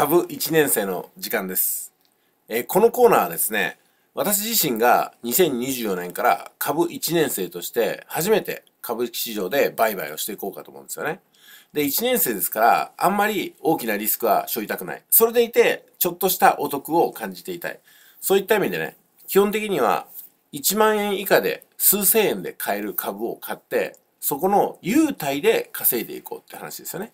株1年生の時間です、えー、このコーナーはですね私自身が2024年から株1年生として初めて株式市場で売買をしていこうかと思うんですよねで1年生ですからあんまり大きなリスクは背負いたくないそれでいてちょっとしたお得を感じていたいそういった意味でね基本的には1万円以下で数千円で買える株を買ってそこの優待で稼いでいこうって話ですよね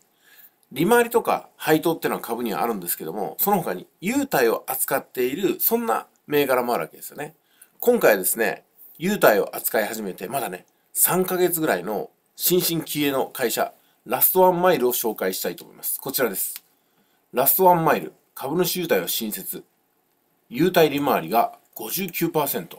利回りとか配当っていうのは株にはあるんですけども、その他に優待を扱っている、そんな銘柄もあるわけですよね。今回ですね、優待を扱い始めて、まだね、3ヶ月ぐらいの新進気鋭の会社、ラストワンマイルを紹介したいと思います。こちらです。ラストワンマイル、株主優待を新設。優待利回りが59%。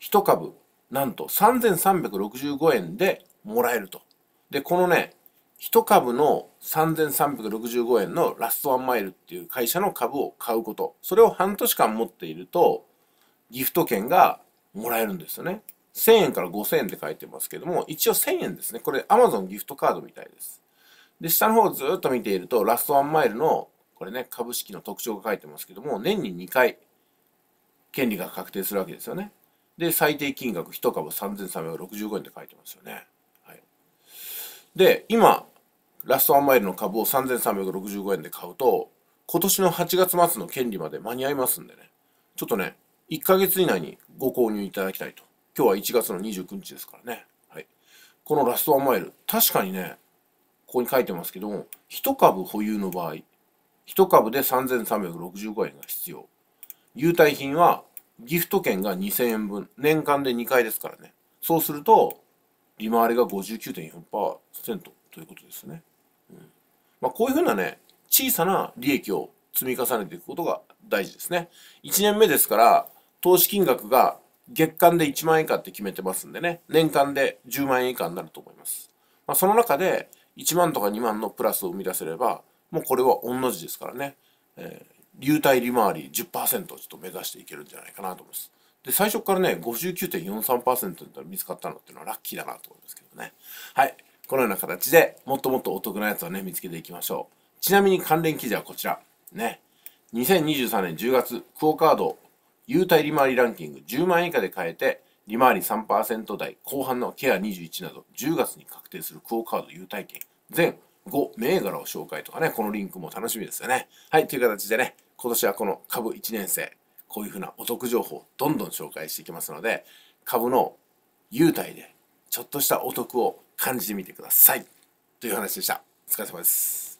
1株、なんと3365円でもらえると。で、このね、1株の3365円のラストワンマイルっていう会社の株を買うこと。それを半年間持っていると、ギフト券がもらえるんですよね。1000円から5000円って書いてますけども、一応1000円ですね。これ Amazon ギフトカードみたいです。で、下の方をずっと見ていると、ラストワンマイルの、これね、株式の特徴が書いてますけども、年に2回、権利が確定するわけですよね。で、最低金額1株3365円って書いてますよね。で、今、ラストワンマイルの株を3365円で買うと、今年の8月末の権利まで間に合いますんでね、ちょっとね、1ヶ月以内にご購入いただきたいと。今日は1月の29日ですからね。はい。このラストワンマイル、確かにね、ここに書いてますけども、1株保有の場合、1株で3365円が必要。優待品はギフト券が2000円分。年間で2回ですからね。そうすると、利回りが59.4%ということですね。うん、まあ、こういうふうなね、小さな利益を積み重ねていくことが大事ですね。1年目ですから、投資金額が月間で1万円以下って決めてますんでね、年間で10万円以下になると思います。まあ、その中で1万とか2万のプラスを生み出せれば、もうこれは御の字ですからね、えー、流体利回り10%をちょっと目指していけるんじゃないかなと思います。で、最初からね、59.43%だったら見つかったのっていうのはラッキーだなと思いますけどね。はい。このような形でもっともっとお得なやつをね、見つけていきましょう。ちなみに関連記事はこちら。ね。2023年10月、クオカード、優待利回りランキング10万円以下で買えて、利回り3%台後半のケア21など10月に確定するクオカード優待券全5銘柄を紹介とかね、このリンクも楽しみですよね。はい、という形でね、今年はこの株1年生、こういうふうなお得情報をどんどん紹介していきますので、株の優待でちょっとしたお得を感じてみてください。という話でした。お疲れ様です。